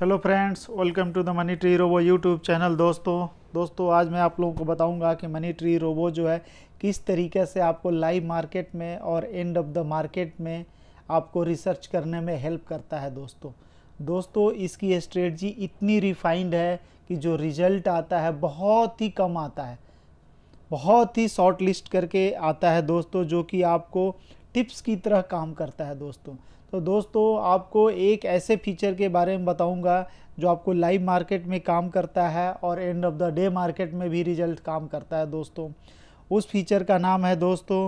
hello friends welcome to the money tree robo YouTube channel दोस्तों दोस्तों आज मैं आप लोगों को बताऊंगा कि मनी ट्री रोबो जो है किस तरीके से आपको लाइव मार्केट में और एंड ऑफ द मार्केट में आपको रिसर्च करने में हेल्प करता है दोस्तों दोस्तों इसकी स्ट्रेटजी इतनी रिफाइंड है कि जो रिजल्ट आता है बहुत ही कम आता है बहुत ही शॉर्ट लिस्ट करके आता है दोस्तों जो कि आपको टिप्स की तरह काम करता है दोस्तों तो दोस्तों आपको एक ऐसे फीचर के बारे में बताऊंगा जो आपको लाइव मार्केट में काम करता है और end of the day market में भी रिजल्ट काम करता है दोस्तों उस फीचर का नाम है दोस्तों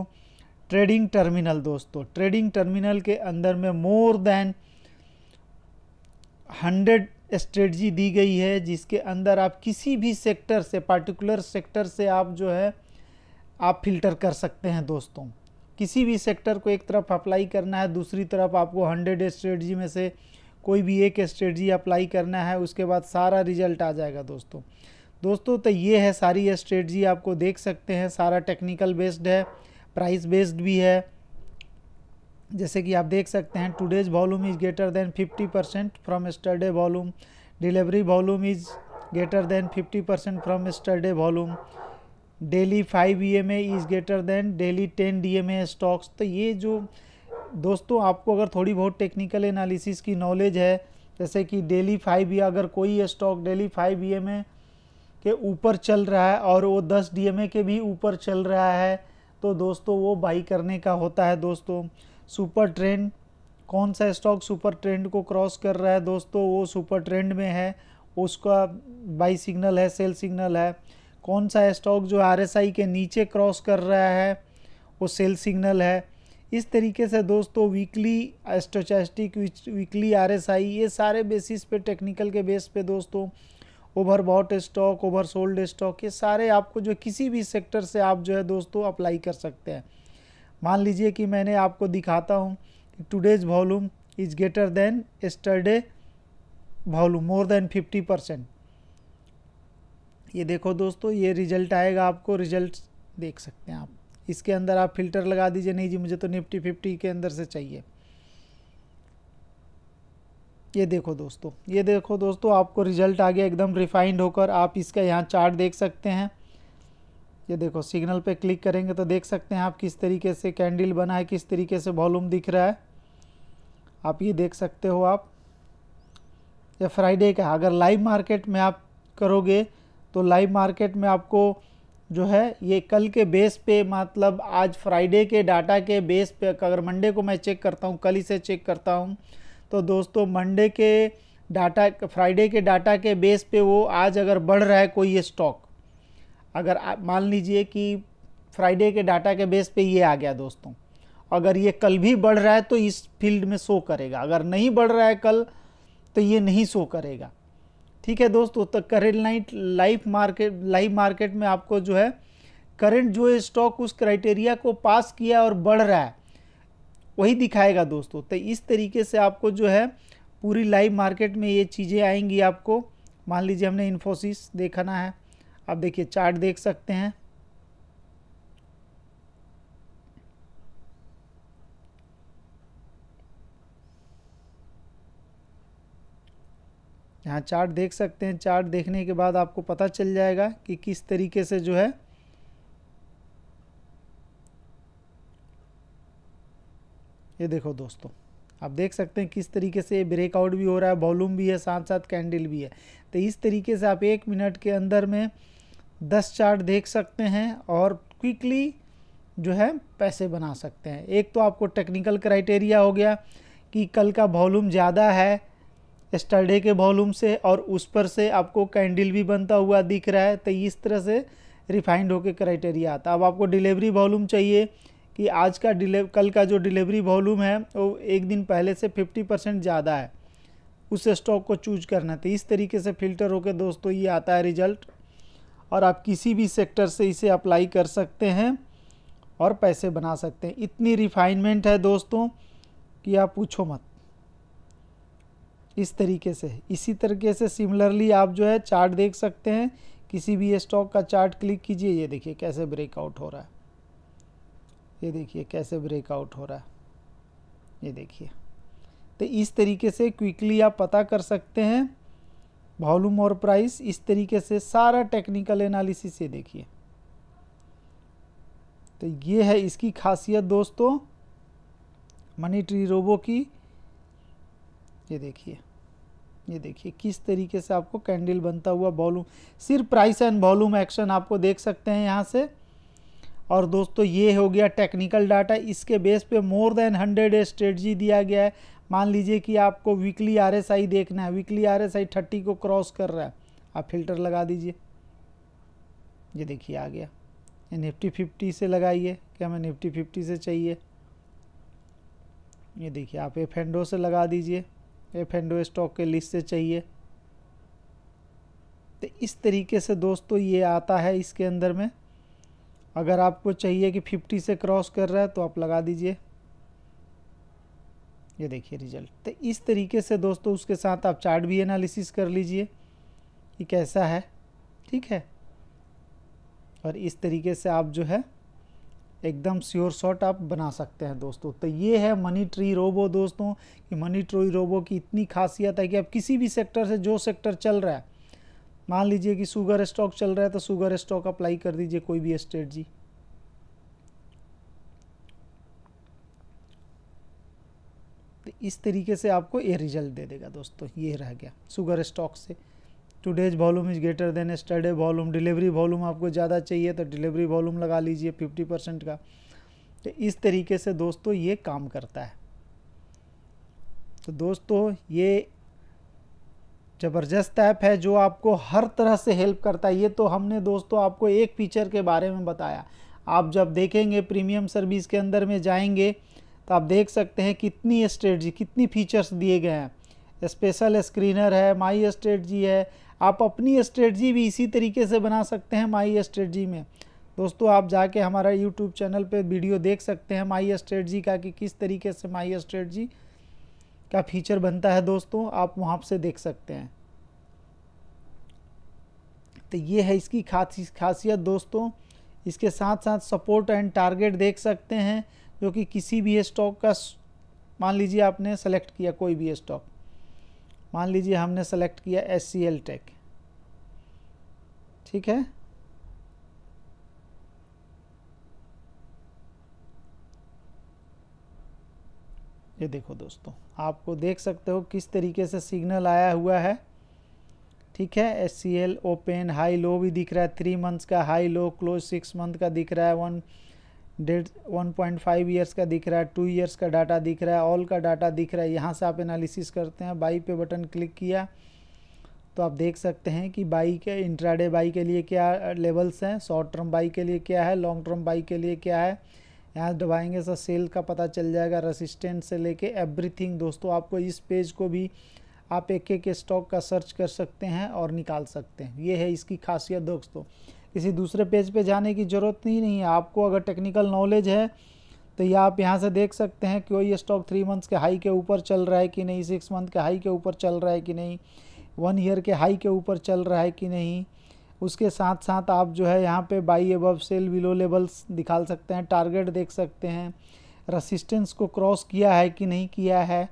ट्रेडिंग टर्मिनल दोस्तों ट्रेडिंग टर्मिनल के अंदर में मोर देन हंड्रेड स्ट्रेटजी दी गई है जिसके अंदर आप किसी भी सेक्टर से पार्टिकुलर सेक्टर से आप जो है आप फिल्टर कर सकते हैं दोस्तों किसी भी सेक्टर को एक तरफ अप्लाई करना है दूसरी तरफ आपको हंड्रेड स्ट्रेटजी में से कोई भी एक स्ट्रेटजी अप्लाई करना है उसके बाद सारा रिजल्ट आ जाएगा दोस्तों दोस्तों तो ये है सारी स्ट्रेटजी आपको देख सकते हैं सारा टेक्निकल बेस्ड है प्राइस बेस्ड भी है जैसे कि आप देख सकते हैं today's volume is greater than 50 percent from yesterday volume delivery volume is greater than 50 percent from yesterday volume daily five E M is greater than daily ten D M stocks तो ये जो दोस्तों आपको अगर थोड़ी बहुत टेक्निकल एनालिसिस की knowledge है जैसे कि डेली फाइव ई अगर कोई stock daily five E M के ऊपर चल रहा है और वो दस डी एम के भी ऊपर चल रहा है तो दोस्तों वो बाई करने का होता है दोस्तों सुपर ट्रेंड कौन सा स्टॉक सुपर ट्रेंड को क्रॉस कर रहा है दोस्तों वो सुपर ट्रेंड में है उसका बाई सिग्नल है सेल सिग्नल है कौन सा स्टॉक जो आर के नीचे क्रॉस कर रहा है वो सेल सिग्नल है इस तरीके से दोस्तों वीकली एस्टोचैस्टिक वीकली आर ये सारे बेसिस पे टेक्निकल के बेस पे दोस्तों overbought stock oversold stock ये सारे आपको जो किसी भी सेक्टर से आप जो है दोस्तों अप्लाई कर सकते हैं मान लीजिए कि मैंने आपको दिखाता हूँ today's volume is greater than yesterday volume more than fifty percent ये देखो दोस्तों ये रिजल्ट आएगा आपको रिजल्ट देख सकते हैं आप इसके अंदर आप फिल्टर लगा दीजिए नहीं जी मुझे तो निफ्टी फिफ्टी के अंदर से चाहिए ये देखो दोस्तों ये देखो दोस्तों आपको रिजल्ट आ गया एकदम रिफाइंड होकर आप इसका यहाँ चार्ट देख सकते हैं ये देखो सिग्नल पे क्लिक करेंगे तो देख सकते हैं आप किस तरीके से कैंडल बना है किस तरीके से वॉल्यूम दिख रहा है आप ये देख सकते हो आप ये फ्राइडे का अगर लाइव मार्केट में आप करोगे तो लाइव मार्केट में आपको जो है ये कल के बेस पे मतलब आज फ्राइडे के डाटा के बेस पे अगर मंडे को मैं चेक करता हूँ कल इसे चेक करता हूँ तो दोस्तों मंडे के डाटा फ्राइडे के डाटा के बेस पे वो आज अगर बढ़ रहा है कोई ये स्टॉक अगर मान लीजिए कि फ्राइडे के डाटा के बेस पे ये आ गया दोस्तों अगर ये कल भी बढ़ रहा है तो इस फील्ड में शो करेगा अगर नहीं बढ़ रहा है कल तो ये नहीं शो करेगा ठीक है दोस्तों तो current night life market live market में आपको जो है करंट जो स्टॉक उस क्राइटेरिया को पास किया और बढ़ रहा है वही दिखाएगा दोस्तों तो इस तरीके से आपको जो है पूरी लाइव मार्केट में ये चीज़ें आएंगी आपको मान लीजिए हमने इन्फोसिस देखना है आप देखिए चार्ट देख सकते हैं यहाँ चार्ट देख सकते हैं चार्ट देखने के बाद आपको पता चल जाएगा कि किस तरीके से जो है ये देखो दोस्तों आप देख सकते हैं किस तरीके से ब्रेकआउट भी हो रहा है वॉल्यूम भी है साथ साथ कैंडल भी है तो इस तरीके से आप एक मिनट के अंदर में दस चार्ट देख सकते हैं और क्विकली जो है पैसे बना सकते हैं एक तो आपको टेक्निकल क्राइटेरिया हो गया कि कल का वॉल्यूम ज़्यादा है स्टडे के वॉल्यूम से और उस पर से आपको कैंडल भी बनता हुआ दिख रहा है तो इस तरह से रिफाइंड होकर क्राइटेरिया आता अब आपको डिलीवरी वॉल्यूम चाहिए कि आज का डिले कल का जो डिलीवरी वॉल्यूम है वो एक दिन पहले से फिफ्टी परसेंट ज़्यादा है उस स्टॉक को चूज करना तो इस तरीके से फिल्टर होकर दोस्तों ये आता है रिजल्ट और आप किसी भी सेक्टर से इसे अप्लाई कर सकते हैं और पैसे बना सकते हैं इतनी रिफाइनमेंट है दोस्तों कि आप पूछो मत इस तरीके से इसी तरीके से सिमिलरली आप जो है चार्ट देख सकते हैं किसी भी स्टॉक का चार्ट क्लिक कीजिए ये देखिए कैसे ब्रेकआउट हो रहा है ये देखिए कैसे ब्रेकआउट हो रहा है ये देखिए तो इस तरीके से क्विकली आप पता कर सकते हैं वॉल्यूम और प्राइस इस तरीके से सारा टेक्निकल एनालिसिस ये देखिए तो ये है इसकी खासियत दोस्तों मनी ट्री रोबो की ये देखिए ये देखिए किस तरीके से आपको कैंडल बनता हुआ वॉल्यूम सिर्फ प्राइस एंड वॉल्यूम एक्शन आपको देख सकते हैं यहाँ से और दोस्तों ये हो गया टेक्निकल डाटा इसके बेस पे मोर देन हंड्रेड स्ट्रेटजी दिया गया है मान लीजिए कि आपको वीकली आई देखना है वीकली आई थर्टी को क्रॉस कर रहा है आप फिल्टर लगा दीजिए ये देखिए आ गया निफ्टी फिफ्टी से लगाइए क्या हमें निफ्टी फिफ्टी से चाहिए ये देखिए आप एफ से लगा दीजिए एफ एंड स्टॉक के लिस्ट से चाहिए तो इस तरीके से दोस्तों ये आता है इसके अंदर में अगर आपको चाहिए कि 50 से क्रॉस कर रहा है तो आप लगा दीजिए ये देखिए रिजल्ट तो इस तरीके से दोस्तों उसके साथ आप चार्ट भी एनालिसिस कर लीजिए कि कैसा है ठीक है और इस तरीके से आप जो है एकदम श्योर शॉट आप बना सकते हैं दोस्तों तो ये है मनी ट्री रोबो दोस्तों कि मनी ट्री रोबो की इतनी खासियत है कि आप किसी भी सेक्टर से जो सेक्टर चल रहा है मान लीजिए कि शुगर स्टॉक चल रहा है तो शुगर स्टॉक अप्लाई कर दीजिए कोई भी स्ट्रेटजी तो इस तरीके से आपको ये रिजल्ट दे देगा दोस्तों ये रह गया शुगर स्टॉक से today's volume is greater than yesterday volume delivery volume आपको ज़्यादा चाहिए तो डिलीवरी वॉल्यूम लगा लीजिए फिफ्टी परसेंट का तो इस तरीके से दोस्तों ये काम करता है तो दोस्तों ये ज़बरदस्त ऐप है जो आपको हर तरह से हेल्प करता है ये तो हमने दोस्तों आपको एक फीचर के बारे में बताया आप जब देखेंगे प्रीमियम सर्विस के अंदर में जाएंगे तो आप देख सकते हैं कितनी स्ट्रेटी कितनी फीचर्स दिए गए हैं स्पेशल स्क्रीनर है माई स्ट्रेटजी है आप अपनी स्ट्रेटजी भी इसी तरीके से बना सकते हैं माई स्ट्रेटजी में दोस्तों आप जाके हमारा यूट्यूब चैनल पे वीडियो देख सकते हैं माई स्ट्रेटजी का कि किस तरीके से माई स्ट्रेटजी का फीचर बनता है दोस्तों आप वहाँ से देख सकते हैं तो ये है इसकी खासी खासियत दोस्तों इसके साथ साथ सपोर्ट एंड टारगेट देख सकते हैं जो कि किसी भी स्टॉक का मान लीजिए आपने सेलेक्ट किया कोई भी स्टॉक मान लीजिए हमने सेलेक्ट किया एस सी एल टेक ठीक है ये देखो दोस्तों आपको देख सकते हो किस तरीके से सिग्नल आया हुआ है ठीक है S C L open high low भी दिख रहा है थ्री मंथ्स का high low close six month का दिख रहा है वन डेढ़ वन पॉइंट फाइव ईयर्स का दिख रहा है टू ईयर्स का डाटा दिख रहा है ऑल का डाटा दिख रहा है यहाँ से आप एनालिसिस करते हैं बाई पे बटन क्लिक किया तो आप देख सकते हैं कि बाई के इंट्राडे बाई के लिए क्या लेवल्स हैं शॉर्ट टर्म बाई के लिए क्या है लॉन्ग टर्म बाई के लिए क्या है यहाँ दबाएंगे सर तो सेल का पता चल जाएगा रसिस्टेंट से लेके एवरीथिंग दोस्तों आपको इस पेज को भी आप एक एक स्टॉक का सर्च कर सकते हैं और निकाल सकते हैं ये है इसकी खासियत दोस्तों किसी दूसरे पेज पे जाने की ज़रूरत ही नहीं है आपको अगर टेक्निकल नॉलेज है तो ये आप यहाँ से देख सकते हैं कि ये स्टॉक थ्री मंथ्स के हाई के ऊपर चल रहा है कि नहीं सिक्स मंथ के हाई के ऊपर चल रहा है कि नहीं वन ईयर के हाई के ऊपर चल रहा है कि नहीं उसके साथ साथ आप जो है यहाँ पे buy above sell below levels दिखा सकते हैं टारगेट देख सकते हैं रसिस्टेंस को क्रॉस किया है कि नहीं किया है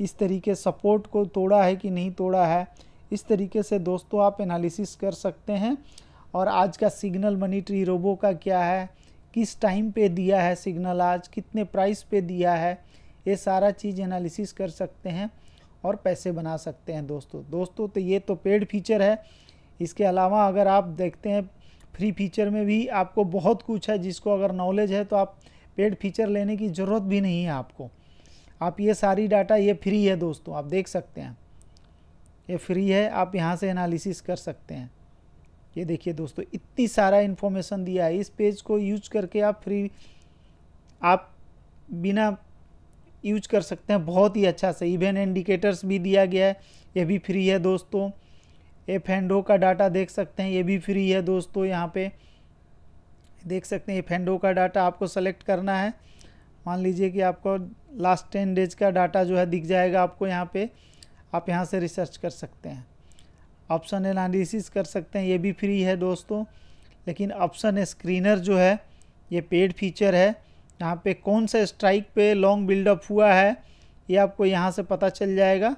इस तरीके सपोर्ट को तोड़ा है कि नहीं तोड़ा है इस तरीके से दोस्तों आप एनालिसिस कर सकते हैं और आज का सिग्नल मनी ट्री रोबो का क्या है किस टाइम पे दिया है सिग्नल आज कितने प्राइस पे दिया है ये सारा चीज़ एनालिसिस कर सकते हैं और पैसे बना सकते हैं दोस्तों दोस्तों तो ये तो पेड फीचर है इसके अलावा अगर आप देखते हैं फ्री फीचर में भी आपको बहुत कुछ है जिसको अगर नॉलेज है तो आप पेड फीचर लेने की ज़रूरत भी नहीं है आपको आप ये सारी डाटा ये फ्री है दोस्तों आप देख सकते हैं ये फ्री है आप यहाँ से एनालिसिस कर सकते हैं ये देखिए दोस्तों इतनी सारा इन्फॉर्मेशन दिया है इस पेज को यूज करके आप फ्री आप बिना यूज कर सकते हैं बहुत ही अच्छा से इवेंट इंडिकेटर्स भी दिया गया है ये भी फ्री है दोस्तों एफ एंडो का डाटा देख सकते हैं ये भी फ्री है दोस्तों यहाँ पे देख सकते हैं एफ एंडो का डाटा आपको सेलेक्ट करना है मान लीजिए कि आपको लास्ट टेन डेज का डाटा जो है दिख जाएगा आपको यहाँ पे आप यहाँ से रिसर्च कर सकते हैं ऑप्शन एनालिसिस कर सकते हैं ये भी फ्री है दोस्तों लेकिन ऑप्शन स्क्रीनर जो है ये पेड फीचर है यहाँ पे कौन सा स्ट्राइक पे लॉन्ग बिल्डअप हुआ है ये आपको यहाँ से पता चल जाएगा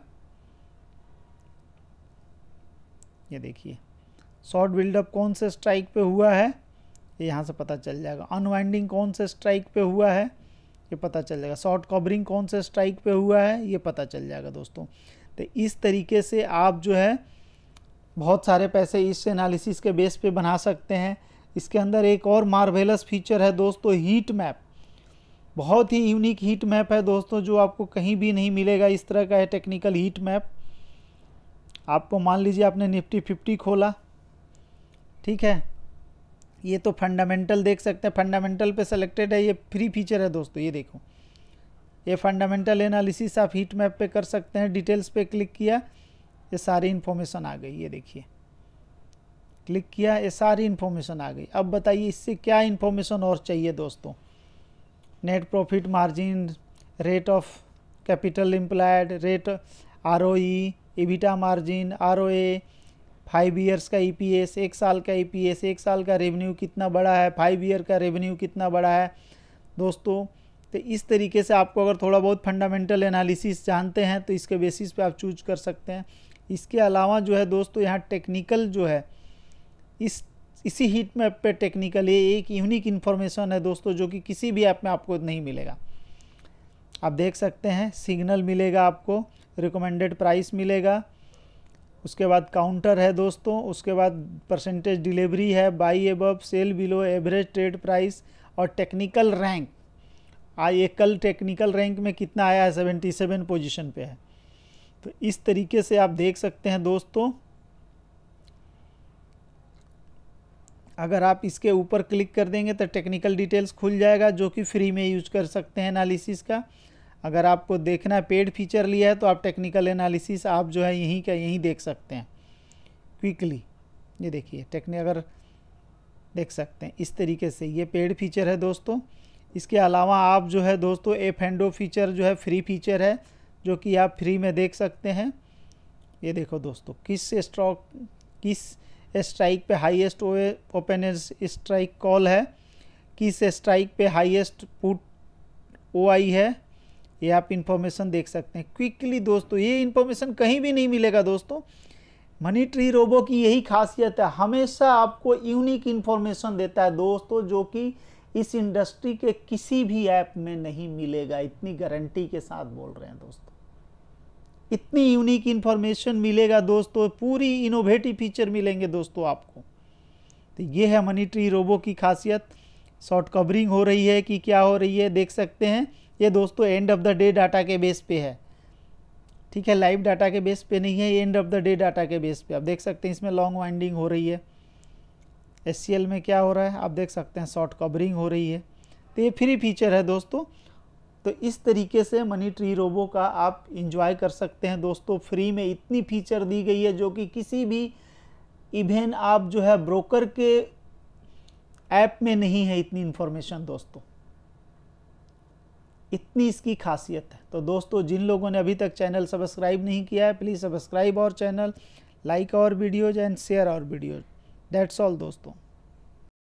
ये देखिए शॉर्ट बिल्डअप कौन से स्ट्राइक पे हुआ है ये यहाँ से पता चल जाएगा अनवाइंडिंग कौन से स्ट्राइक पे हुआ है ये पता चल जाएगा शॉर्ट कवरिंग कौन से स्ट्राइक पे हुआ है ये पता चल जाएगा दोस्तों तो इस तरीके से आप जो है बहुत सारे पैसे इस एनालिसिस के बेस पे बना सकते हैं इसके अंदर एक और मार्वेलस फीचर है दोस्तों हीट मैप बहुत ही यूनिक हीट मैप है दोस्तों जो आपको कहीं भी नहीं मिलेगा इस तरह का है टेक्निकल हीट मैप आपको मान लीजिए आपने निफ्टी फिफ्टी खोला ठीक है ये तो फंडामेंटल देख सकते हैं फंडामेंटल पे सेलेक्टेड है ये फ्री फीचर है दोस्तों ये देखो ये फंडामेंटल एनालिसिस आप हीट मैप पे कर सकते हैं डिटेल्स पे क्लिक किया ये सारी इन्फॉर्मेशन आ गई ये देखिए क्लिक किया ये सारी इन्फॉर्मेशन आ गई अब बताइए इससे क्या इन्फॉर्मेशन और चाहिए दोस्तों net profit margin rate of capital employed rate R O E EBITDA margin R O A five years का ई पी एस एक साल का ई पी एस एक साल का रेवेन्यू कितना बड़ा है फाइव ईयर का रेवेन्यू कितना बड़ा है दोस्तों तो इस तरीके से आपको अगर थोड़ा बहुत फंडामेंटल एनालिसिस जानते हैं तो इसके बेसिस पे आप चूज कर सकते हैं इसके अलावा जो है दोस्तों यहाँ टेक्निकल जो है इस इसी हीट मैप पे टेक्निकल ये एक यूनिक इन्फॉर्मेशन है दोस्तों जो कि किसी भी ऐप में आपको नहीं मिलेगा आप देख सकते हैं सिग्नल मिलेगा आपको रिकमेंडेड प्राइस मिलेगा उसके बाद काउंटर है दोस्तों उसके बाद परसेंटेज डिलीवरी है buy above sell below average trade price और टेक्निकल रैंक आज ये कल टेक्निकल रैंक में कितना आया है सेवेंटी सेवन पोजिशन पर है तो इस तरीके से आप देख सकते हैं दोस्तों अगर आप इसके ऊपर क्लिक कर देंगे तो टेक्निकल डिटेल्स खुल जाएगा जो कि फ्री में यूज कर सकते हैं एनालिसिस का अगर आपको देखना है पेड फीचर लिया है तो आप टेक्निकल एनालिसिस आप जो है यहीं का यहीं देख सकते हैं क्विकली ये देखिए टेक्निक अगर देख सकते हैं इस तरीके से ये पेड फीचर है दोस्तों इसके अलावा आप जो है दोस्तों एफ एंडो फीचर जो है फ्री फीचर है जो कि आप फ्री में देख सकते हैं ये देखो दोस्तों किस स्ट्रॉक किस स्ट्राइक पे हाईएस्ट ओपन स्ट्राइक कॉल है किस स्ट्राइक पे हाईएस्ट पुट ओ आई है ये आप इन्फॉर्मेशन देख सकते हैं क्विकली दोस्तों ये इन्फॉर्मेशन कहीं भी नहीं मिलेगा दोस्तों मनी ट्री रोबो की यही खासियत है हमेशा आपको यूनिक इन्फॉर्मेशन देता है दोस्तों जो कि इस इंडस्ट्री के किसी भी ऐप में नहीं मिलेगा इतनी गारंटी के साथ बोल रहे हैं दोस्तों इतनी यूनिक इन्फॉर्मेशन मिलेगा दोस्तों पूरी इनोवेटिव फीचर मिलेंगे दोस्तों आपको तो ये है मनी ट्री रोबो की खासियत शॉर्ट कवरिंग हो रही है कि क्या हो रही है देख सकते हैं ये दोस्तों end of the day data के बेस पे है ठीक है लाइव डाटा के बेस पे नहीं है end of the day data के बेस पे आप देख सकते हैं इसमें लॉन्ग वाइंडिंग हो रही है एस में क्या हो रहा है आप देख सकते हैं शॉर्ट कवरिंग हो रही है तो ये फ्री फीचर है दोस्तों तो इस तरीके से मनी ट्री रोबो का आप इंजॉय कर सकते हैं दोस्तों फ्री में इतनी फीचर दी गई है जो कि किसी भी इवेन आप जो है ब्रोकर के ऐप में नहीं है इतनी इन्फॉर्मेशन दोस्तों इतनी इसकी खासियत है तो दोस्तों जिन लोगों ने अभी तक चैनल सब्सक्राइब नहीं किया है प्लीज़ सब्सक्राइब और चैनल लाइक और वीडियोज एंड शेयर और वीडियोज डैट्स ऑल दोस्तों